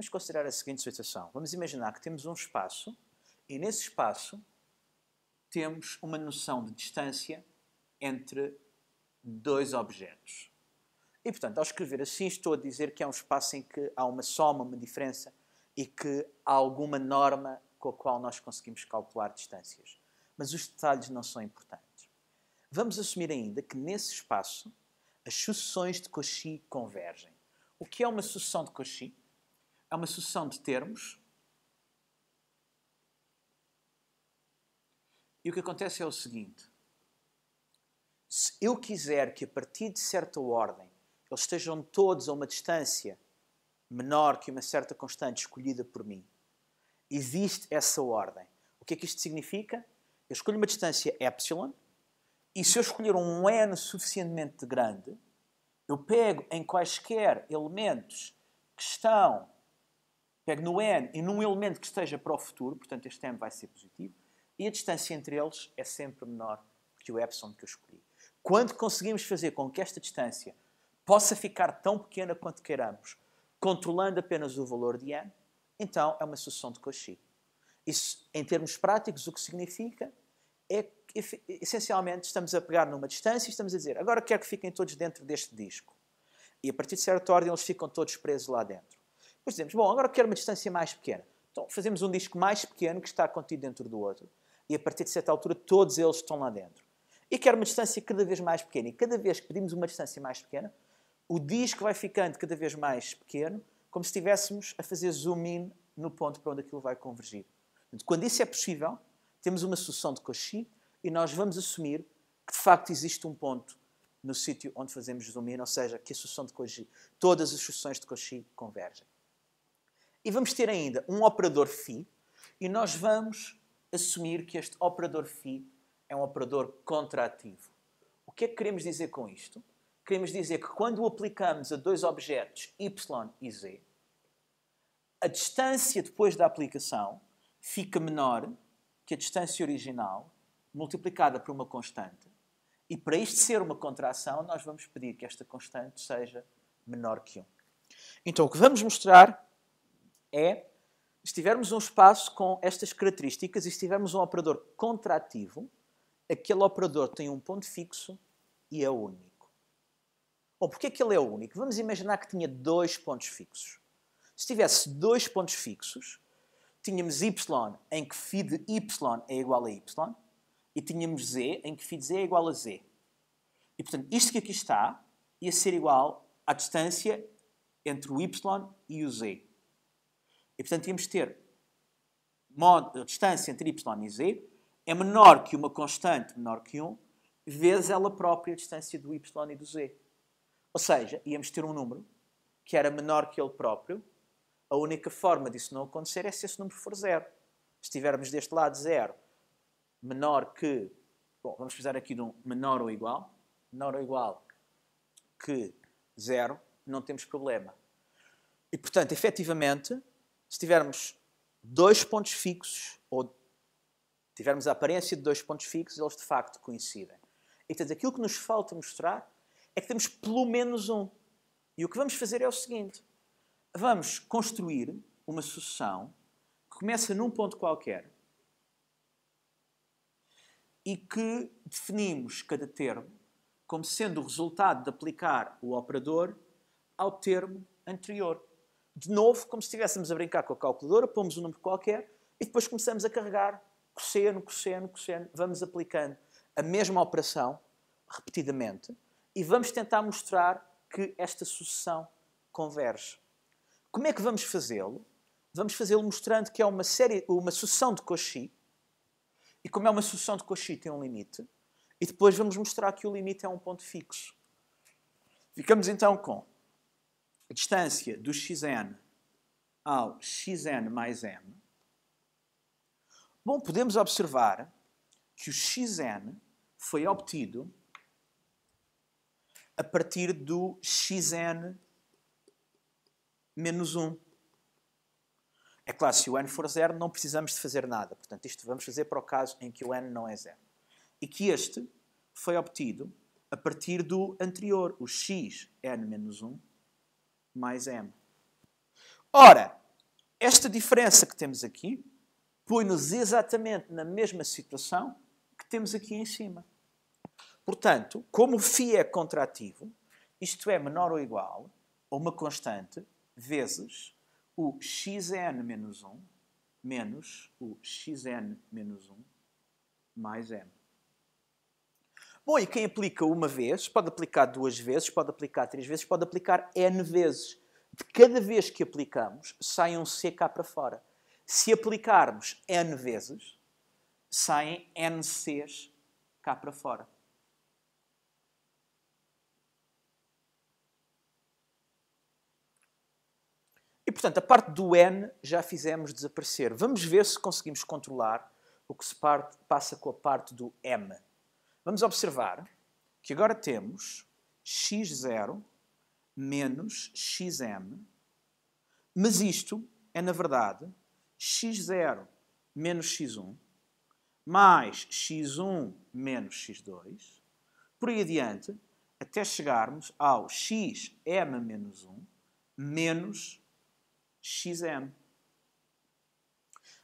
Vamos considerar a seguinte situação. Vamos imaginar que temos um espaço e nesse espaço temos uma noção de distância entre dois objetos. E, portanto, ao escrever assim, estou a dizer que é um espaço em que há uma soma, uma diferença e que há alguma norma com a qual nós conseguimos calcular distâncias. Mas os detalhes não são importantes. Vamos assumir ainda que nesse espaço as sucessões de Cauchy convergem. O que é uma sucessão de Cauchy? é uma sucessão de termos. E o que acontece é o seguinte: se eu quiser que a partir de certa ordem eles estejam todos a uma distância menor que uma certa constante escolhida por mim, existe essa ordem. O que é que isto significa? Eu escolho uma distância epsilon e se eu escolher um n suficientemente grande, eu pego em quaisquer elementos que estão Pego no n e num elemento que esteja para o futuro, portanto este m vai ser positivo, e a distância entre eles é sempre menor que o epsilon que eu escolhi. Quando conseguimos fazer com que esta distância possa ficar tão pequena quanto queiramos, controlando apenas o valor de n, então é uma solução de Cauchy. Isso, em termos práticos, o que significa é que, essencialmente, estamos a pegar numa distância e estamos a dizer agora quero que fiquem é todos dentro deste disco. E a partir de certa ordem eles ficam todos presos lá dentro. Depois dizemos, bom, agora quero uma distância mais pequena. Então fazemos um disco mais pequeno que está contido dentro do outro. E a partir de certa altura todos eles estão lá dentro. E quero uma distância cada vez mais pequena. E cada vez que pedimos uma distância mais pequena, o disco vai ficando cada vez mais pequeno, como se estivéssemos a fazer zoom in no ponto para onde aquilo vai convergir. Quando isso é possível, temos uma solução de Cauchy e nós vamos assumir que de facto existe um ponto no sítio onde fazemos zoom in, ou seja, que a solução de Cauchy, todas as soluções de Cauchy convergem. E vamos ter ainda um operador phi, e nós vamos assumir que este operador phi é um operador contrativo. O que é que queremos dizer com isto? Queremos dizer que quando o aplicamos a dois objetos y e z, a distância depois da aplicação fica menor que a distância original multiplicada por uma constante. E para isto ser uma contração, nós vamos pedir que esta constante seja menor que 1. Então, o que vamos mostrar é se tivermos um espaço com estas características e se tivermos um operador contrativo, aquele operador tem um ponto fixo e é único. Bom, porquê é que ele é único? Vamos imaginar que tinha dois pontos fixos. Se tivesse dois pontos fixos, tínhamos y em que φ de y é igual a y e tínhamos z em que φ de z é igual a z. E, portanto, isto que aqui está ia ser igual à distância entre o y e o z. E, portanto, íamos ter modo, a distância entre y e z é menor que uma constante menor que 1 vezes ela própria a distância do y e do z. Ou seja, íamos ter um número que era menor que ele próprio. A única forma disso não acontecer é se esse número for zero. Se estivermos deste lado zero menor que... Bom, vamos precisar aqui de um menor ou igual. Menor ou igual que zero, não temos problema. E, portanto, efetivamente, se tivermos dois pontos fixos, ou tivermos a aparência de dois pontos fixos, eles de facto coincidem. Então, aquilo que nos falta mostrar é que temos pelo menos um. E o que vamos fazer é o seguinte: vamos construir uma sucessão que começa num ponto qualquer e que definimos cada termo como sendo o resultado de aplicar o operador ao termo anterior de novo, como se estivéssemos a brincar com a calculadora, pomos um número qualquer e depois começamos a carregar cosseno, cosseno, cosseno. Vamos aplicando a mesma operação repetidamente e vamos tentar mostrar que esta sucessão converge. Como é que vamos fazê-lo? Vamos fazê-lo mostrando que é uma, série, uma sucessão de Cauchy e como é uma sucessão de Cauchy tem um limite e depois vamos mostrar que o limite é um ponto fixo. Ficamos então com a distância do xn ao xn mais m, bom, podemos observar que o xn foi obtido a partir do xn menos 1. É claro, se o n for zero, não precisamos de fazer nada. Portanto, isto vamos fazer para o caso em que o n não é zero. E que este foi obtido a partir do anterior, o xn menos 1, mais m. Ora, esta diferença que temos aqui põe-nos exatamente na mesma situação que temos aqui em cima. Portanto, como o φ é contrativo, isto é menor ou igual a uma constante vezes o xn menos 1 menos o xn menos 1 mais m. Bom, e quem aplica uma vez, pode aplicar duas vezes, pode aplicar três vezes, pode aplicar N vezes. De cada vez que aplicamos, sai um C cá para fora. Se aplicarmos N vezes, saem N Cs cá para fora. E, portanto, a parte do N já fizemos desaparecer. Vamos ver se conseguimos controlar o que se passa com a parte do M. Vamos observar que agora temos x0 menos xm, mas isto é, na verdade, x0 menos x1 mais x1 menos x2, por aí adiante, até chegarmos ao xm menos 1 menos xm.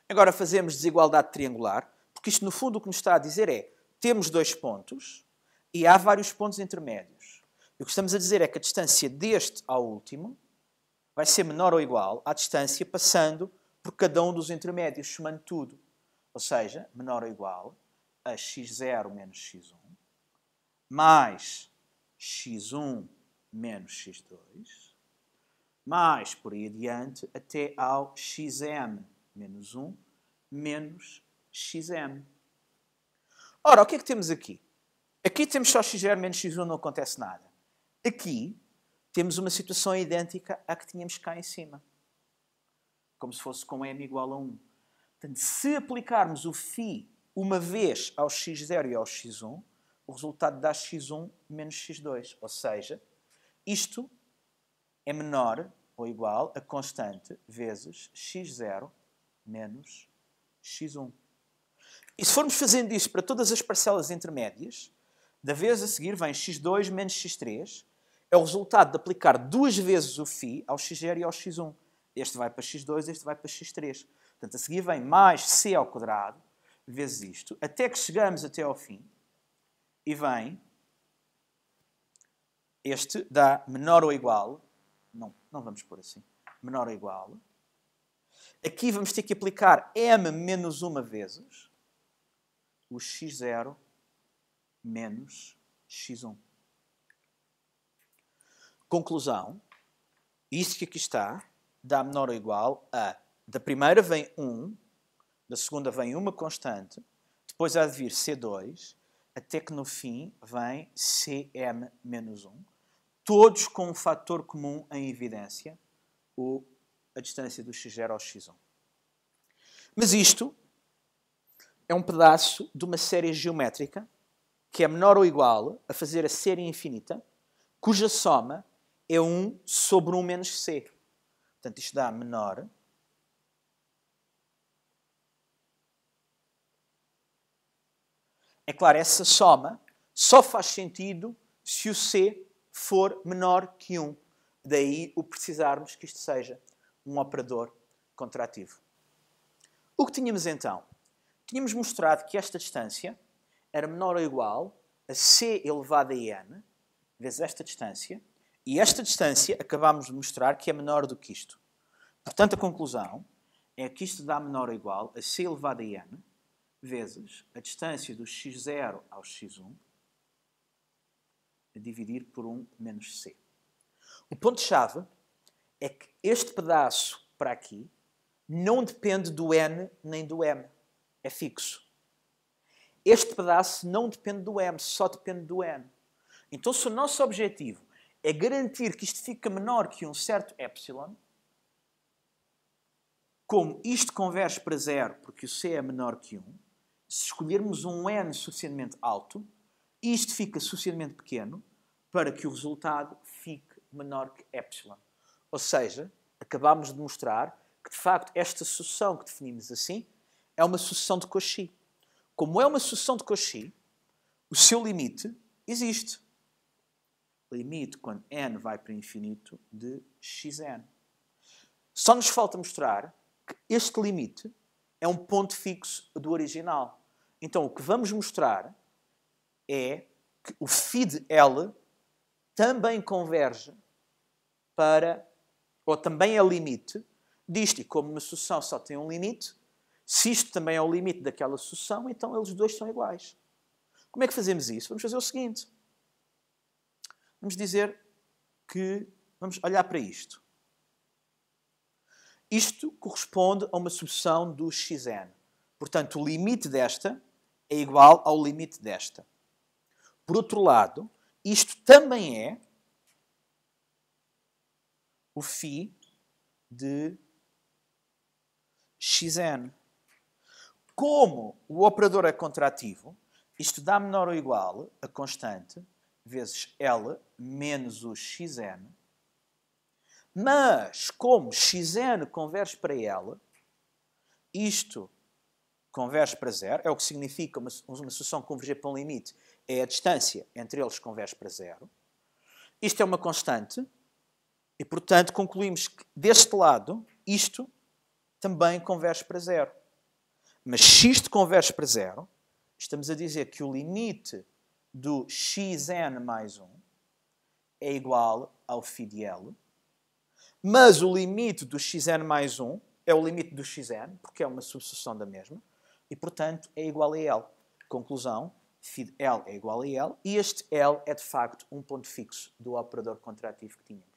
Agora fazemos desigualdade triangular, porque isto, no fundo, o que nos está a dizer é temos dois pontos e há vários pontos intermédios. E o que estamos a dizer é que a distância deste ao último vai ser menor ou igual à distância passando por cada um dos intermédios, somando tudo. Ou seja, menor ou igual a x0 menos x1 mais x1 menos x2 mais, por aí adiante, até ao xm menos 1 menos xm. Ora, o que é que temos aqui? Aqui temos só x0 menos x1, não acontece nada. Aqui temos uma situação idêntica à que tínhamos cá em cima. Como se fosse com m igual a 1. Portanto, se aplicarmos o φ uma vez ao x0 e ao x1, o resultado dá x1 menos x2. Ou seja, isto é menor ou igual a constante vezes x0 menos x1. E se formos fazendo isto para todas as parcelas intermédias, da vez a seguir vem x2 menos x3, é o resultado de aplicar duas vezes o φ ao x0 e ao x1. Este vai para x2, este vai para x3. Portanto, a seguir vem mais c ao quadrado vezes isto, até que chegamos até ao fim, e vem este dá menor ou igual, não, não vamos pôr assim, menor ou igual. Aqui vamos ter que aplicar m menos uma vezes, o x0 menos x1. Conclusão, isso que aqui está dá menor ou igual a, da primeira vem 1, da segunda vem uma constante, depois há de vir C2, até que no fim vem Cm menos 1, todos com um fator comum em evidência, o, a distância do x0 ao x1. Mas isto é um pedaço de uma série geométrica que é menor ou igual a fazer a série infinita, cuja soma é 1 sobre 1 menos c. Portanto, isto dá menor É claro, essa soma só faz sentido se o C for menor que 1. Daí o precisarmos que isto seja um operador contrativo. O que tínhamos então? Tínhamos mostrado que esta distância era menor ou igual a c elevado a n vezes esta distância, e esta distância acabámos de mostrar que é menor do que isto. Portanto, a conclusão é que isto dá menor ou igual a c elevado a n vezes a distância do x0 ao x1 a dividir por 1 menos c. O ponto-chave é que este pedaço para aqui não depende do n nem do m é fixo. Este pedaço não depende do M, só depende do N. Então, se o nosso objetivo é garantir que isto fica menor que um certo epsilon, como isto converge para zero porque o C é menor que 1, se escolhermos um N suficientemente alto, isto fica suficientemente pequeno para que o resultado fique menor que epsilon. Ou seja, acabamos de mostrar que, de facto, esta sucessão que definimos assim é uma sucessão de Cauchy. Como é uma sucessão de Cauchy, o seu limite existe. Limite quando n vai para infinito de xn. Só nos falta mostrar que este limite é um ponto fixo do original. Então o que vamos mostrar é que o φ de L também converge para, ou também é limite disto. E como uma sucessão só tem um limite, se isto também é o limite daquela sucessão, então eles dois são iguais. Como é que fazemos isso? Vamos fazer o seguinte. Vamos dizer que vamos olhar para isto. Isto corresponde a uma sucessão do xn. Portanto, o limite desta é igual ao limite desta. Por outro lado, isto também é o φ de xn como o operador é contrativo, isto dá menor ou igual a constante vezes L menos o xn. Mas, como xn converge para L, isto converge para zero, é o que significa uma, uma solução converger para um limite, é a distância entre eles converge para zero. Isto é uma constante, e portanto concluímos que deste lado isto também converge para zero. Mas x te converge para zero, estamos a dizer que o limite do xn mais 1 é igual ao φ de L, mas o limite do xn mais 1 é o limite do xn, porque é uma subseção da mesma, e portanto é igual a L. Conclusão, φ de L é igual a L, e este L é de facto um ponto fixo do operador contrativo que tínhamos.